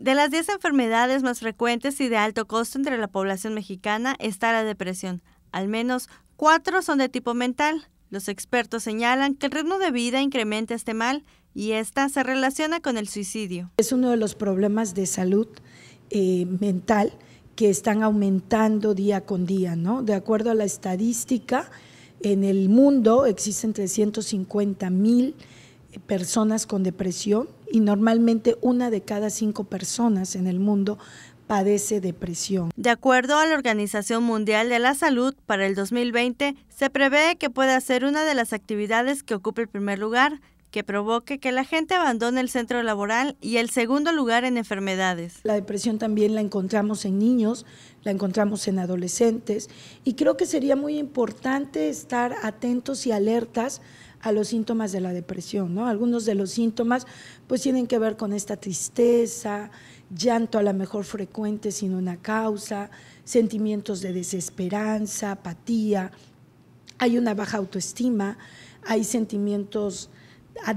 De las 10 enfermedades más frecuentes y de alto costo entre la población mexicana está la depresión. Al menos cuatro son de tipo mental. Los expertos señalan que el ritmo de vida incrementa este mal y esta se relaciona con el suicidio. Es uno de los problemas de salud eh, mental que están aumentando día con día, ¿no? De acuerdo a la estadística, en el mundo existen 350 mil personas con depresión y normalmente una de cada cinco personas en el mundo padece depresión. De acuerdo a la Organización Mundial de la Salud, para el 2020 se prevé que pueda ser una de las actividades que ocupe el primer lugar que provoque que la gente abandone el centro laboral y el segundo lugar en enfermedades. La depresión también la encontramos en niños, la encontramos en adolescentes y creo que sería muy importante estar atentos y alertas a los síntomas de la depresión, ¿no? Algunos de los síntomas pues tienen que ver con esta tristeza, llanto a lo mejor frecuente sin una causa, sentimientos de desesperanza, apatía, hay una baja autoestima, hay sentimientos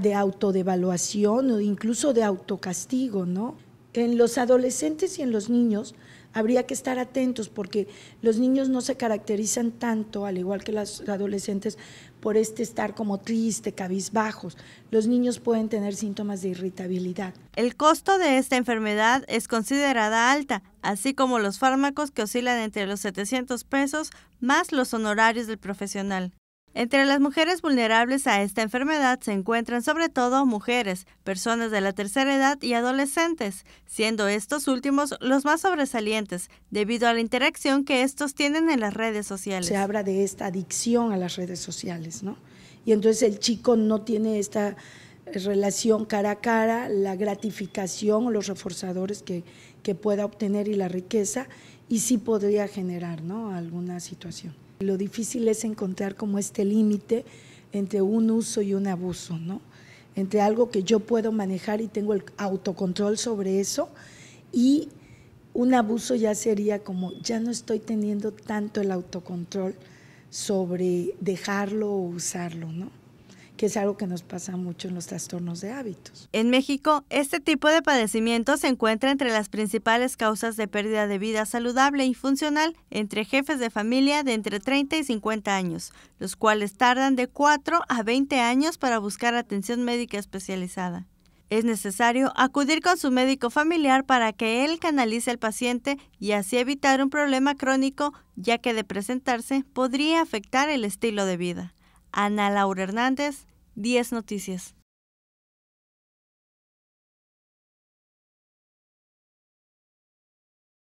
de autodevaluación o incluso de autocastigo, ¿no? En los adolescentes y en los niños habría que estar atentos porque los niños no se caracterizan tanto, al igual que los adolescentes, por este estar como triste, cabizbajos. Los niños pueden tener síntomas de irritabilidad. El costo de esta enfermedad es considerada alta, así como los fármacos que oscilan entre los 700 pesos más los honorarios del profesional. Entre las mujeres vulnerables a esta enfermedad se encuentran sobre todo mujeres, personas de la tercera edad y adolescentes, siendo estos últimos los más sobresalientes debido a la interacción que estos tienen en las redes sociales. Se habla de esta adicción a las redes sociales, ¿no? Y entonces el chico no tiene esta relación cara a cara, la gratificación los reforzadores que, que, pueda obtener y la riqueza, y sí podría generar ¿no? alguna situación. Lo difícil es encontrar como este límite entre un uso y un abuso, ¿no? entre algo que yo puedo manejar y tengo el autocontrol sobre eso, y un abuso ya sería como, ya no estoy teniendo tanto el autocontrol sobre dejarlo o usarlo, ¿no? que es algo que nos pasa mucho en los trastornos de hábitos. En México, este tipo de padecimiento se encuentra entre las principales causas de pérdida de vida saludable y funcional entre jefes de familia de entre 30 y 50 años, los cuales tardan de 4 a 20 años para buscar atención médica especializada. Es necesario acudir con su médico familiar para que él canalice al paciente y así evitar un problema crónico, ya que de presentarse podría afectar el estilo de vida. Ana Laura Hernández, 10 Noticias.